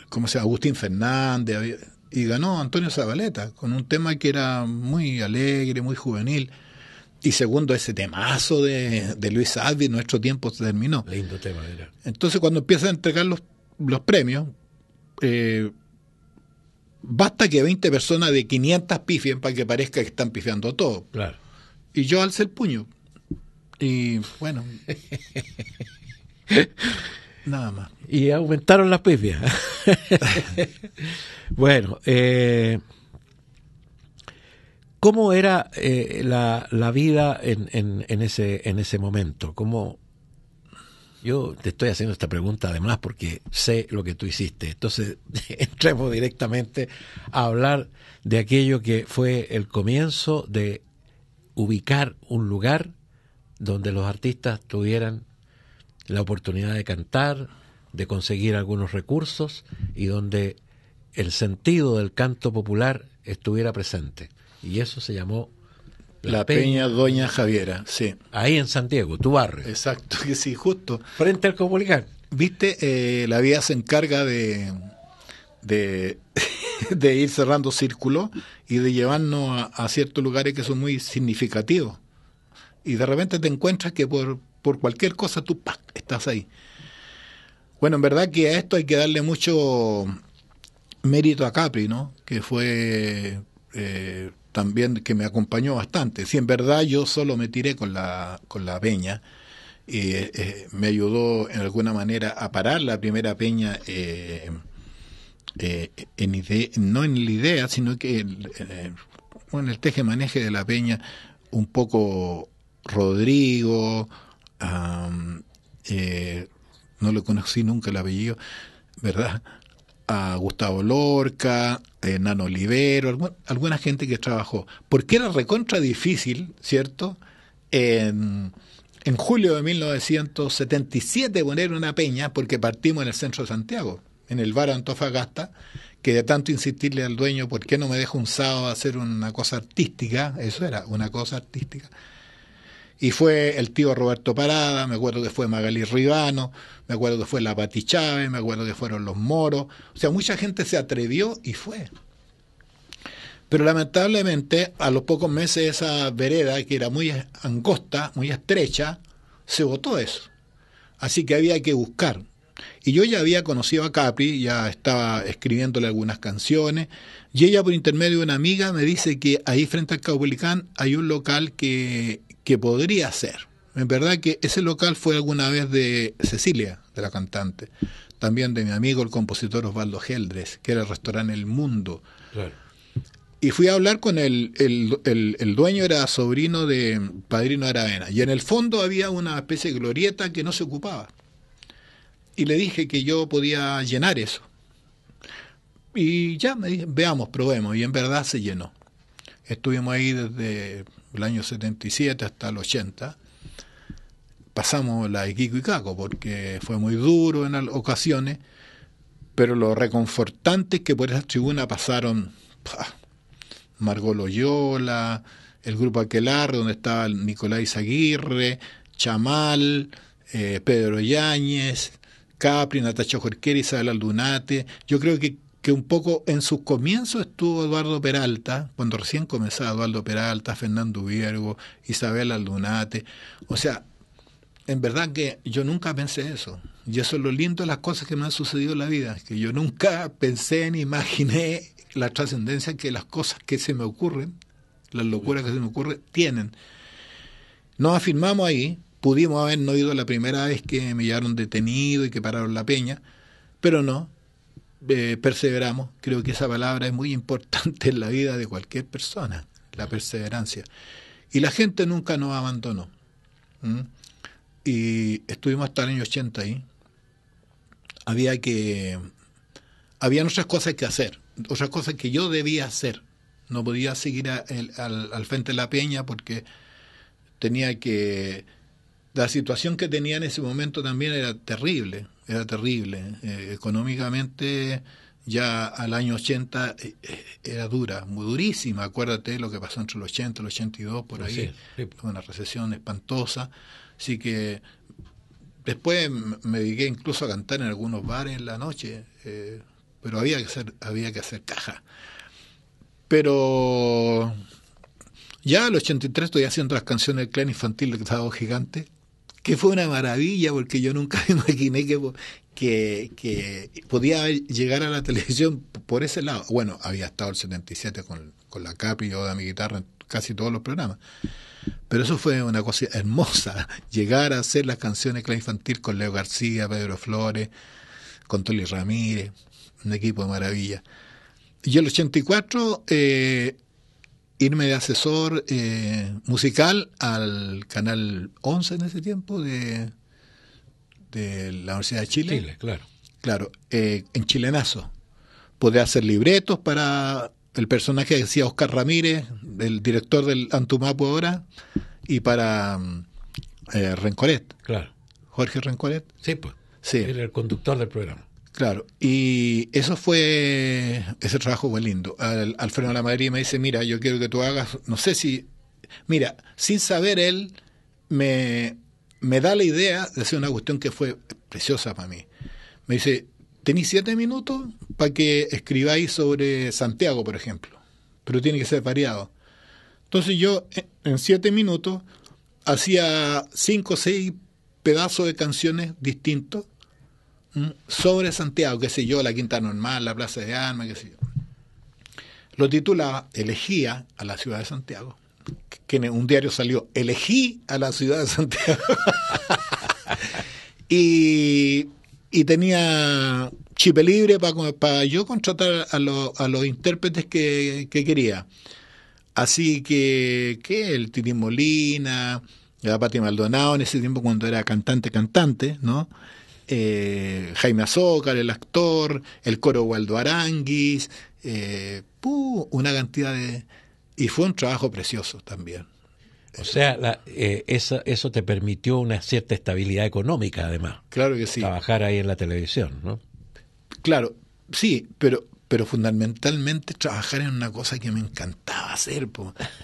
A: ¿cómo se llama? Agustín Fernández, y ganó Antonio Zabaleta con un tema que era muy alegre, muy juvenil y segundo, ese temazo de, Luis Alvi, nuestro tiempo se terminó. Lindo tema era. Entonces, cuando empiezan a entregar los, premios, eh, basta que 20 personas de 500 pifien para que parezca que están pifiando todo. Claro. Y yo alce el puño. Y bueno. nada más. Y
B: aumentaron las pifias. bueno, eh. ¿Cómo era eh, la, la, vida en, en, ese, en ese momento? ¿Cómo... Yo te estoy haciendo esta pregunta además porque sé lo que tú hiciste. Entonces, entremos directamente a hablar de aquello que fue el comienzo de ubicar un lugar donde los artistas tuvieran la oportunidad de cantar, de conseguir algunos recursos y donde el sentido del canto popular estuviera presente. Y eso se llamó la, Peña,
A: Doña Javiera, sí. Ahí en Santiago, tu barrio. Exacto, que sí, justo. Frente al Comunicado. Viste, eh, la vida se encarga de, de, ir cerrando círculos y de llevarnos a, ciertos lugares que son muy significativos. Y de repente te encuentras que por, cualquier cosa tú ¡pac! estás ahí. Bueno, en verdad que a esto hay que darle mucho mérito a Capri, ¿no? Que fue eh, también que me acompañó bastante. Si en verdad yo solo me tiré con la, con la peña, y eh, eh, me ayudó en alguna manera a parar la primera peña. Eh, en ide no en la idea, sino que en el teje maneje de la peña, un poco Rodrigo, no lo conocí nunca el apellido, ¿verdad? a Gustavo Lorca, eh, Nano Olivero, alguna, gente que trabajó. Porque era recontra difícil, ¿cierto? En, en julio de 1977 poner una peña porque partimos en el centro de Santiago, en el bar Antofagasta, que de tanto insistirle al dueño, ¿por qué no me deja un sábado hacer una cosa artística? Eso era, una cosa artística y fue el tío Roberto Parada, me acuerdo que fue Magalí Ribano, me acuerdo que fue la Pati Chávez, me acuerdo que fueron los moros. O sea, mucha gente se atrevió y fue. Pero lamentablemente, a los pocos meses, esa vereda, que era muy angosta, muy estrecha, se votó eso. Así que había que buscar. Y yo ya había conocido a Capri, ya estaba escribiéndole algunas canciones, y ella por intermedio de una amiga me dice que ahí frente al Caupolicán hay un local que que podría ser. En verdad que ese local fue alguna vez de Cecilia, de la cantante, también de mi amigo el compositor Osvaldo Geldres, que era el restaurante El Mundo. Y fui a hablar con el, el, dueño, era sobrino de Padrino Aravena. Y en el fondo había una especie de glorieta que no se ocupaba. Y le dije que yo podía llenar eso. Y ya me dije, veamos, probemos. Y en verdad se llenó. Estuvimos ahí desde el año 77 hasta el 80, pasamos la de y Caco, porque fue muy duro en ocasiones, pero lo reconfortante es que por esa tribuna pasaron ¡pah! Loyola, el grupo Aquelar, donde estaba Nicolás Aguirre, Chamal, eh, Pedro Yáñez, Capri, Natacha Jorquera, Isabel Aldunate. Yo creo que que un poco en sus comienzos estuvo Eduardo Peralta, cuando recién comenzaba Eduardo Peralta, Fernando Viergo, Isabel Aldunate. O sea, en verdad que yo nunca pensé eso. Y eso es lo lindo de las cosas que me han sucedido en la vida, que yo nunca pensé ni imaginé la trascendencia que las cosas que se me ocurren, las locuras que se me ocurren, tienen. Nos afirmamos ahí, pudimos habernos ido la primera vez que me llevaron detenido y que pararon la peña, pero no, eh, perseveramos. Creo que esa palabra es muy importante en la vida de cualquier persona, la perseverancia. Y la gente nunca nos abandonó. Y estuvimos hasta el año 80 ahí. Había que... Habían otras cosas que hacer, otras cosas que yo debía hacer. No podía seguir al frente de la peña porque tenía que... La situación que tenía en ese momento también era terrible era terrible. Eh, económicamente ya al año 80 eh, eh, era dura, muy durísima. Acuérdate lo que pasó entre el 80 y el 82, por ahí, sí, sí. una recesión espantosa. Así que después me dediqué incluso a cantar en algunos bares en la noche, pero había que, hacer, había que hacer caja. Pero ya al 83 estoy haciendo las canciones del clan infantil de Estado Gigante que fue una maravilla porque yo nunca me imaginé que, que, podía llegar a la televisión por ese lado. Bueno, había estado el 77 con, con la Capi yo de mi guitarra en casi todos los programas. Pero eso fue una cosa hermosa, llegar a hacer las canciones clave infantil con Leo García, Pedro Flores, con Tolly Ramírez, un equipo de maravilla. Y el 84 eh, irme de asesor eh, musical al Canal 11 en ese tiempo de, de la Universidad de Chile. Chile, claro. Claro, eh, en chilenazo. Podría hacer libretos para el personaje que decía Oscar Ramírez, el director del Antumapo ahora, y para mm, eh, Rencoret. Claro. Jorge Rencoret. Sí, pues. Sí.
B: el conductor del programa.
A: Claro, y eso fue, ese trabajo fue lindo. Alfredo de la Madrid me dice, mira, yo quiero que tú hagas, no sé si, mira, sin saber él, me, me da la idea de hacer una cuestión que fue preciosa para mí. Me dice, tenéis siete minutos para que escribáis sobre Santiago, por ejemplo, pero tiene que ser variado. Entonces yo eh, en siete minutos hacía cinco o seis pedazos de canciones distintos sobre Santiago, qué sé yo, la Quinta Normal, la Plaza de Armas, qué sé yo. Lo titulaba Elegía a la ciudad de Santiago. Que en un diario salió Elegí a la ciudad de Santiago. y, tenía chipe libre para, yo contratar a, los intérpretes que, quería. Así que, ¿qué? El Titi Molina, la Pati Maldonado en ese tiempo cuando era cantante, cantante, ¿no? Eh, Jaime Azócar, el actor, el coro Waldo Aranguis, eh, una cantidad de... Y fue un trabajo precioso también.
B: O sea, eh, eso, te permitió una cierta
A: estabilidad económica, además. Claro que sí. Trabajar ahí en la televisión, ¿no? Claro, sí, pero, pero fundamentalmente trabajar en una cosa que me encantaba hacer,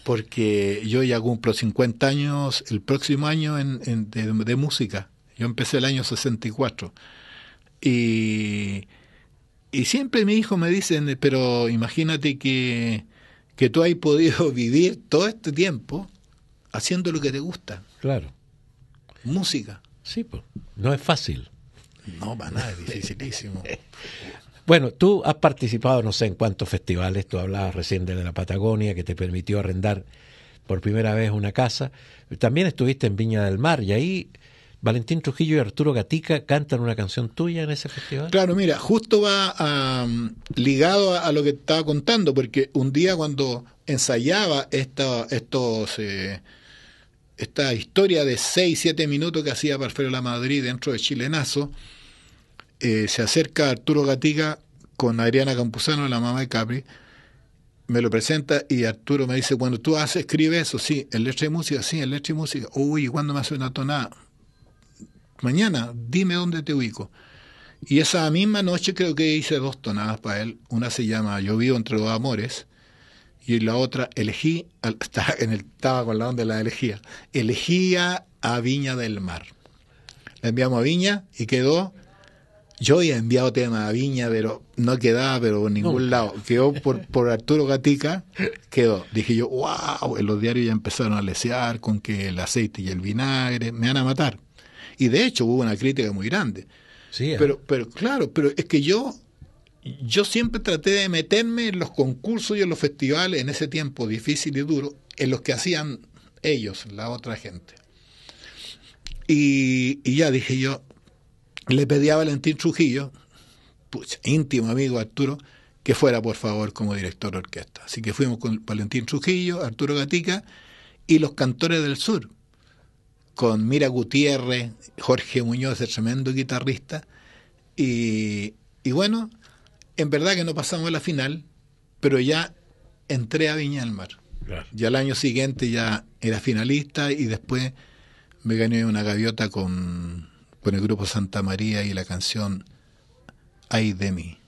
A: porque yo ya cumplo 50 años el próximo año en, de música. Yo empecé el año 64. Y, y siempre mi hijo me dicen, pero imagínate que, que tú hay podido vivir todo este tiempo haciendo lo que te gusta. Claro. Música. Sí, pues.
B: No es fácil.
A: No, para nada, es dificilísimo.
B: Bueno, tú has participado no sé en cuántos festivales, tú hablabas recién de la Patagonia, que te permitió arrendar por primera vez una casa. También estuviste en Viña del Mar y ahí Valentín Trujillo y Arturo Gatica cantan una canción tuya en ese festival.
A: Claro, mira, justo va ah, ligado a, lo que estaba contando, porque un día cuando ensayaba esta, estos, eh, esta historia de 6, 7 minutos que hacía Parfero La Madrid dentro de Chilenazo, eh, se acerca Arturo Gatica con Adriana Campuzano, la mamá de Capri, me lo presenta y Arturo me dice, cuando tú haces, escribe eso, sí, en letra de música, sí, en letra y música, uy, ¿cuándo me hace una tonada? mañana, dime dónde te ubico. Y esa misma noche creo que hice dos tonadas para él. Una se llama Yo vivo entre los amores y la otra elegí, estaba, en el, estaba con la onda de la elegía, elegía a Viña del Mar. La enviamos a Viña y quedó yo había enviado tema a Viña, pero no quedaba, pero en ningún lado. Quedó por, por Arturo Gatica, quedó. Dije yo, wow, en los diarios ya empezaron a lesear con que el aceite y el vinagre me van a matar. Y de hecho hubo una crítica muy grande. Sí, ¿eh? pero, pero claro, pero es que yo, yo siempre traté de meterme en los concursos y en los festivales en ese tiempo difícil y duro, en los que hacían ellos, la otra gente. Y, y ya dije yo, le pedí a Valentín Trujillo, pucha, íntimo amigo Arturo, que fuera por favor como director de orquesta. Así que fuimos con Valentín Trujillo, Arturo Gatica y los cantores del sur con Mira Gutiérrez, Jorge Muñoz, el tremendo guitarrista. Y, bueno, en verdad que no pasamos a la final, pero ya entré a Viña del Mar. Ya el año siguiente ya era finalista y después me gané una gaviota con, con el grupo Santa María y la canción Ay de mí.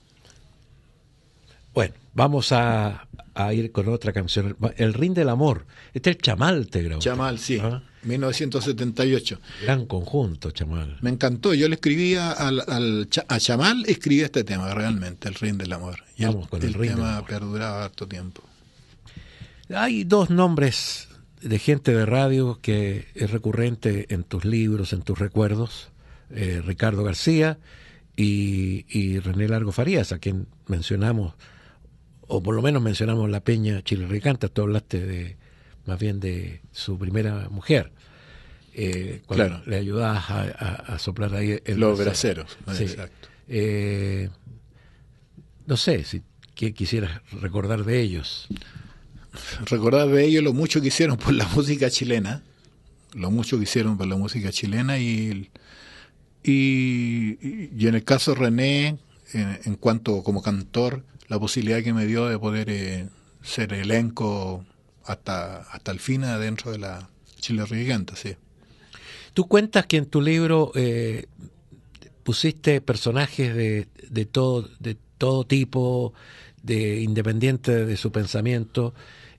B: Bueno, vamos a, ir con otra canción. El, Rin
A: del Amor. Este es Chamal, te grabó. Chamal, sí. ¿Ah? 1978. Gran conjunto, Chamal. Me encantó. Yo le escribía al, al a Chamal, escribí este tema realmente, El Rin del Amor. Y el, con el, tema perduraba harto tiempo. Hay
B: dos nombres de gente de radio que es recurrente en tus libros, en tus recuerdos. Eh, Ricardo García y, René Largo Farías, a quien mencionamos, o por lo menos mencionamos la Peña Chile Tú hablaste de, más bien de su primera mujer. Eh, cuando claro. le ayudas a, soplar ahí el los braceros. Ah, eh, no sé si qué quisieras recordar de ellos.
A: Recordar de ellos lo mucho que hicieron por la música chilena, lo mucho que hicieron por la música chilena y, y, en el caso René, en, cuanto como cantor, la posibilidad que me dio de poder eh, ser elenco hasta, hasta el fin adentro de la Chile Riganta, sí. Tú cuentas que en
B: tu libro eh, pusiste personajes de, de, todo, de todo tipo, de, independiente de su pensamiento,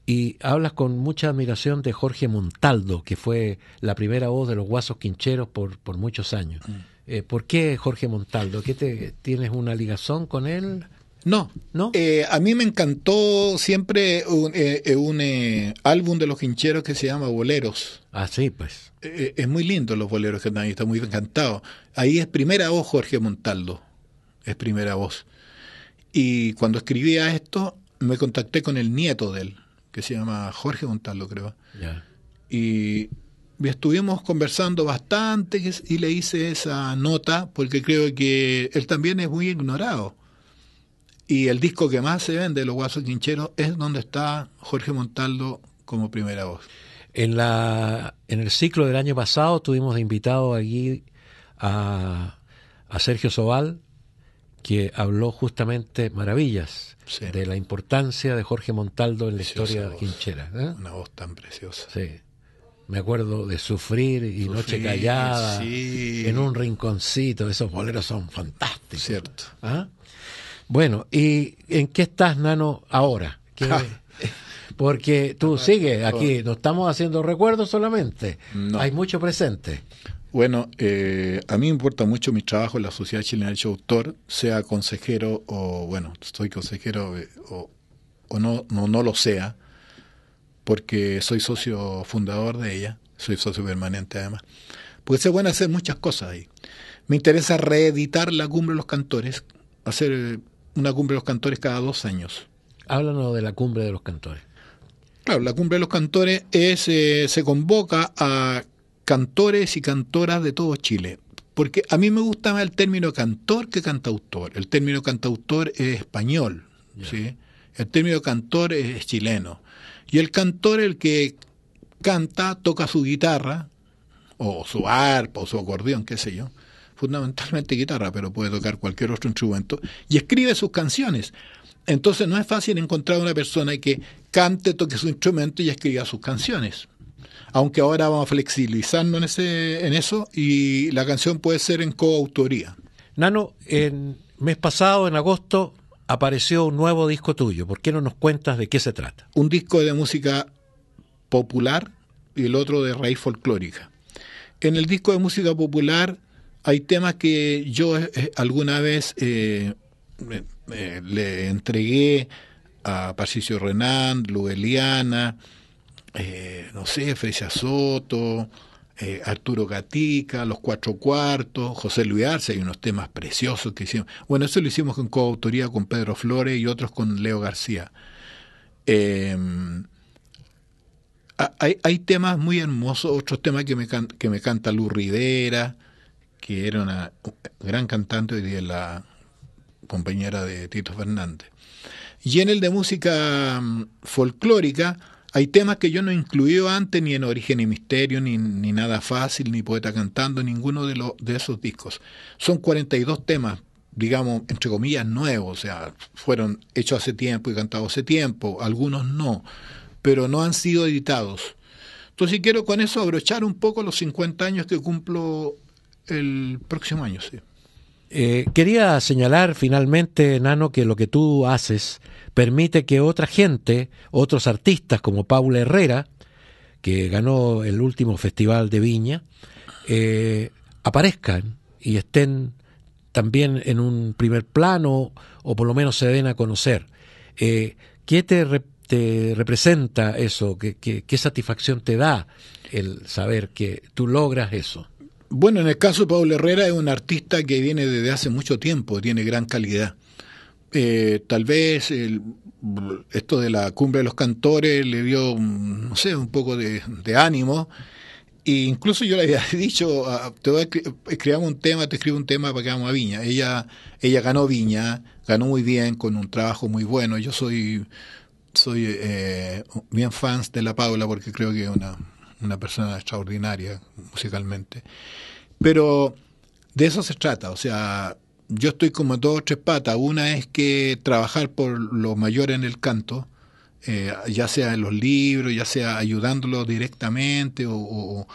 B: y hablas con mucha admiración de Jorge Montaldo, que fue la primera voz de los Guasos Quincheros por, muchos años. Mm. Eh,
A: ¿Por qué Jorge
B: Montaldo? ¿Qué te, ¿Tienes una ligazón con él?
A: No, no. Eh, a mí me encantó siempre un, eh, eh, un eh, álbum de los quincheros que se llama Boleros. Ah, sí, pues. es muy lindo los boleros que están ahí, está muy encantado. Ahí es primera voz Jorge Montaldo, es primera voz. Y cuando escribía esto, me contacté con el nieto de él, que se llama Jorge Montaldo, creo. y estuvimos conversando bastante y le hice esa nota porque creo que él también es muy ignorado. Y el disco que más se vende, Los Guasos Quincheros, es donde está Jorge Montaldo como primera voz. En,
B: la, en el ciclo del año pasado tuvimos de invitado allí a, a Sergio Sobal, que habló justamente maravillas de la importancia de Jorge Montaldo en la historia de Quinchera. ¿eh?
A: Una voz tan preciosa.
B: Sí. Me acuerdo de Sufrir y Noche Callada en un rinconcito. Esos boleros son fantásticos. Cierto. ¿Ah? Bueno, ¿y en qué estás, Nano, ahora? Ah. porque tú ah, sigues aquí, no estamos haciendo recuerdos solamente,
A: no. hay mucho presente. Bueno, eh, a mí me importa mucho mi trabajo en la Sociedad Chilena Derecho Autor, sea consejero o, bueno, soy consejero eh, o, no, no, no lo sea, porque soy socio fundador de ella, soy socio permanente además. Porque se bueno hacer muchas cosas ahí. Me interesa reeditar la cumbre de los cantores, hacer eh, una cumbre de los cantores cada dos años. Háblanos de la cumbre de los cantores. Claro, la cumbre de los cantores es, eh, se convoca a cantores y cantoras de todo Chile. Porque a mí me gusta más el término cantor que cantautor. El término cantautor es español, ¿sí? el término cantor es, es chileno. Y el cantor, el que canta, toca su guitarra, o su arpa, o su acordeón, qué sé yo, fundamentalmente guitarra, pero puede tocar cualquier otro instrumento, y escribe sus canciones. Entonces no es fácil encontrar una persona que cante, toque su instrumento y escriba sus canciones. Aunque ahora vamos flexibilizando en, ese, en eso y la canción puede ser en coautoría. Nano, el mes pasado, en agosto, apareció un nuevo disco tuyo. ¿Por qué no nos cuentas de qué se trata? Un disco de música popular y el otro de raíz folclórica. En el disco de música popular hay temas que yo eh, eh, alguna vez eh, le entregué a Patricio Renan, Lueliana, eh, no sé, Frecia Soto, eh, Arturo Gatica, Los Cuatro Cuartos, José Luis Arce, hay unos temas preciosos que hicimos. Bueno, eso lo hicimos con coautoría con Pedro Flores y otros con Leo García. Em, hay, temas muy hermosos, otros temas que me, que me canta Lu Rivera, que era una gran cantante de la compañera de Tito Fernández. Y en el de música mm, folclórica hay temas que yo no incluí antes, ni en Origen y Misterio, ni, ni Nada Fácil, ni Poeta Cantando, ninguno de, los de esos discos. Son 42 temas, digamos, entre comillas, nuevos, o sea, fueron hechos hace tiempo y cantados hace tiempo, algunos no, pero no han sido editados. Entonces quiero con eso abrochar un poco los 50 años que cumplo el próximo año, sí.
B: Eh, quería señalar finalmente, Nano, que lo que tú haces permite que otra gente, otros artistas como Paula Herrera, que ganó el último festival de Viña, eh, aparezcan y estén también en un primer plano o por lo menos se den a conocer. Eh, ¿Qué te, representa eso? qué,
A: qué satisfacción te da el saber que tú logras eso? Bueno, en el caso de Paula Herrera es un artista que viene desde hace mucho tiempo, tiene gran calidad. Eh, tal vez esto de la cumbre de los cantores le dio, no sé, un poco de, ánimo. E incluso yo le había dicho, ah, te voy a, escribamos un tema, te escribo un tema para que vamos a Viña. Ella, ella ganó Viña, ganó muy bien, con un trabajo muy bueno. Yo soy, soy eh, bien fans de la Paula porque creo que es una una persona extraordinaria musicalmente. Pero de eso se trata, o sea, yo estoy como dos o tres patas. Una es que trabajar por lo mayor en el canto, eh, ya sea en los libros, ya sea ayudándolos directamente o,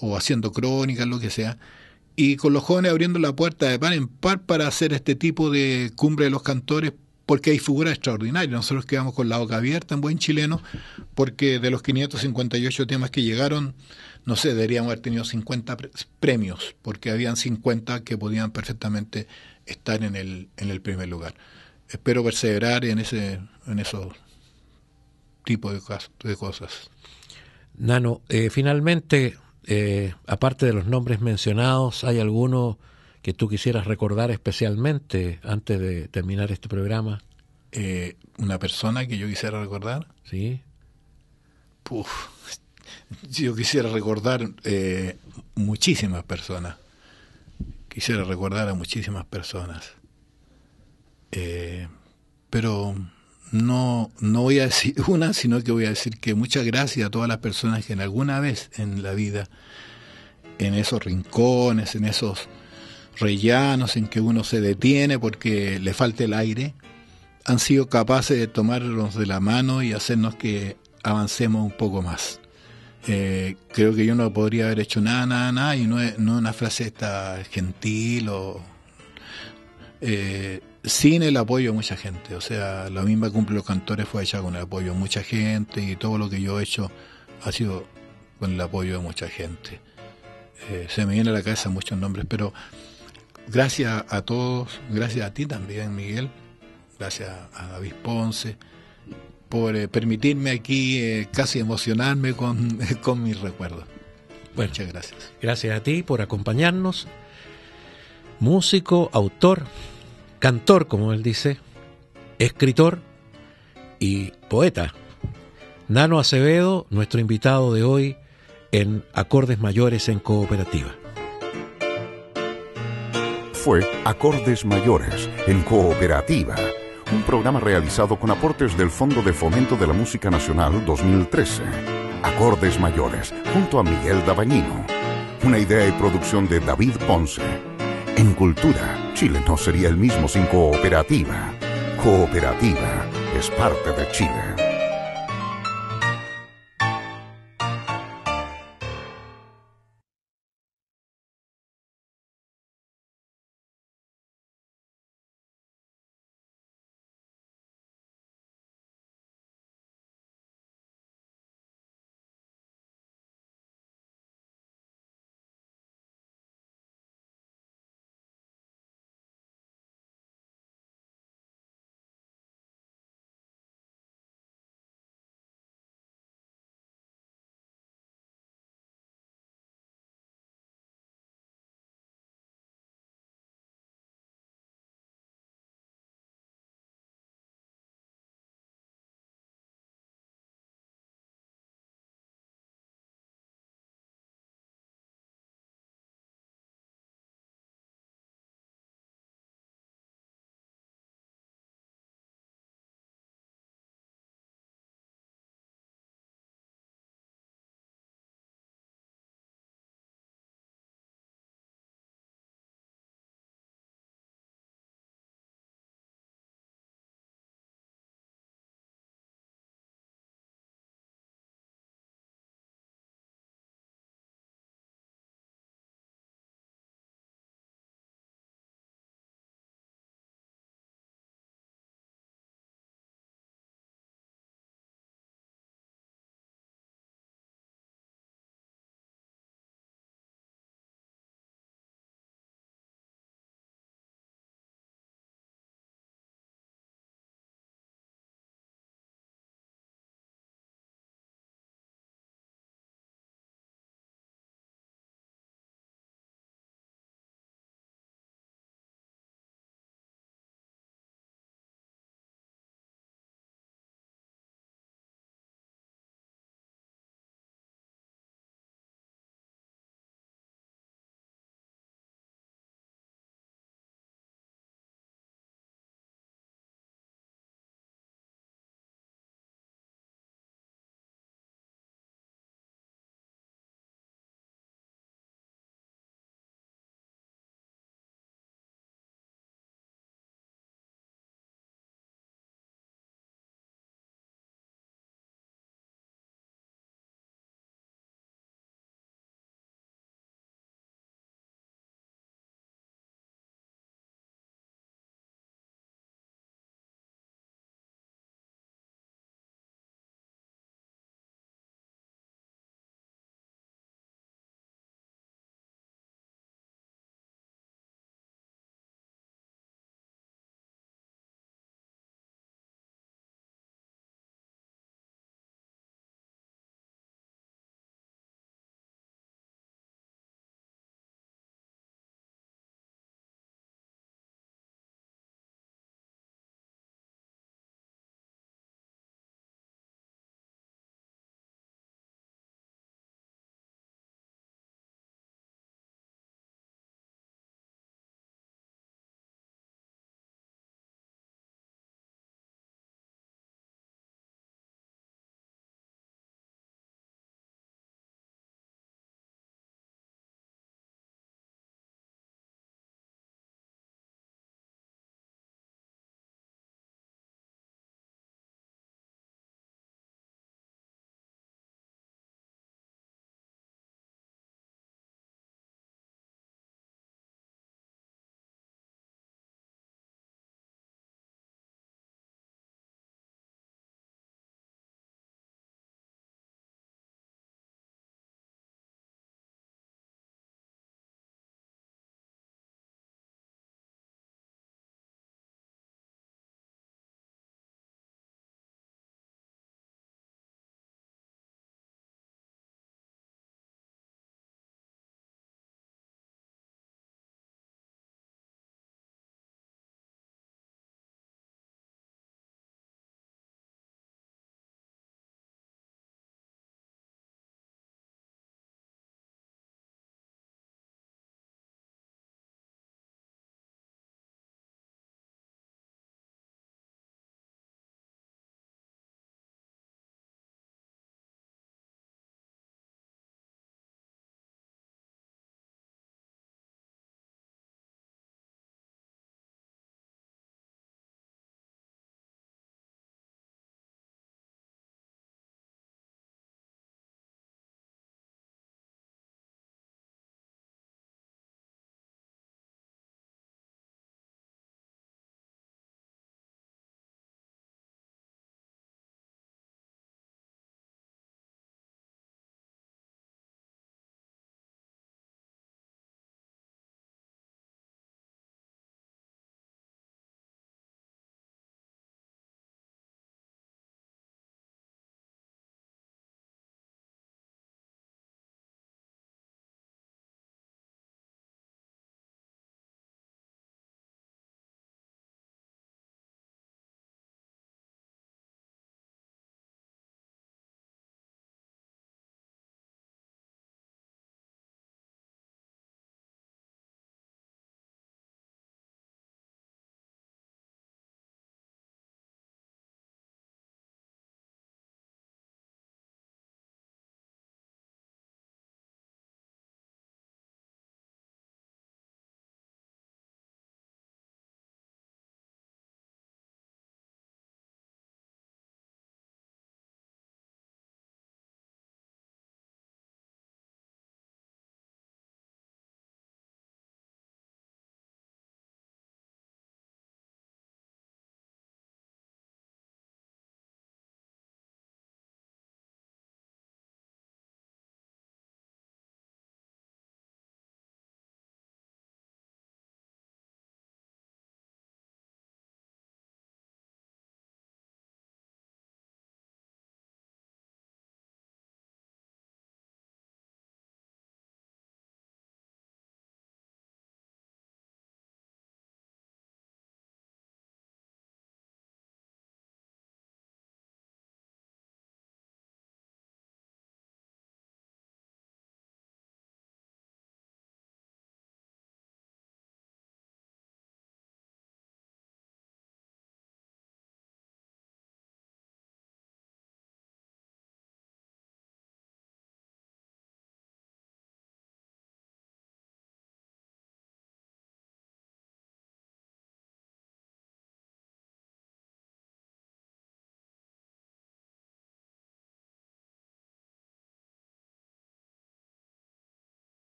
A: o haciendo crónicas, lo que sea. Y con los jóvenes abriendo la puerta de par en par para hacer este tipo de cumbre de los cantores porque hay figuras extraordinarias. Nosotros quedamos con la boca abierta en buen chileno, porque de los 558 temas que llegaron, no sé, deberíamos haber tenido 50 premios, porque habían 50 que podían perfectamente estar en el, en el primer lugar. Espero perseverar en, ese, en esos tipos de, de cosas.
B: Nano, eh, finalmente, eh, aparte de los nombres mencionados, ¿hay alguno que tú quisieras recordar especialmente antes de terminar este programa?
A: Eh, una persona que yo quisiera recordar. Sí. Puf, yo quisiera recordar eh, muchísimas personas. Quisiera recordar a muchísimas personas. Eh, pero no, no voy a decir una, sino que voy a decir que muchas gracias a todas las personas que en alguna vez en la vida, en esos rincones, en esos rellanos en que uno se detiene porque le falta el aire, han sido capaces de tomarnos de la mano y hacernos que avancemos un poco más. Eh, creo que yo no podría haber hecho nada, nada, nada, y no es, una frase esta gentil o... Eh, sin el apoyo de mucha gente, o sea, la misma Cumple los Cantores fue hecha con el apoyo de mucha gente y todo lo que yo he hecho ha sido con el apoyo de mucha gente. Eh, se me viene a la cabeza muchos nombres, pero Gracias a todos, gracias a ti también, Miguel, gracias a David Ponce, por eh, permitirme aquí eh, casi emocionarme con, mis recuerdos. Muchas gracias.
B: Gracias a ti por acompañarnos. Músico, autor, cantor, como él dice, escritor y poeta. Nano Acevedo, nuestro invitado de hoy en Acordes Mayores en Cooperativa
A: fue Acordes Mayores en Cooperativa, un programa realizado con aportes del Fondo de Fomento de la Música Nacional 2013. Acordes Mayores, junto a Miguel Dabañino. Una idea y producción de David Ponce. En cultura, Chile no sería el mismo sin cooperativa. Cooperativa es parte de Chile.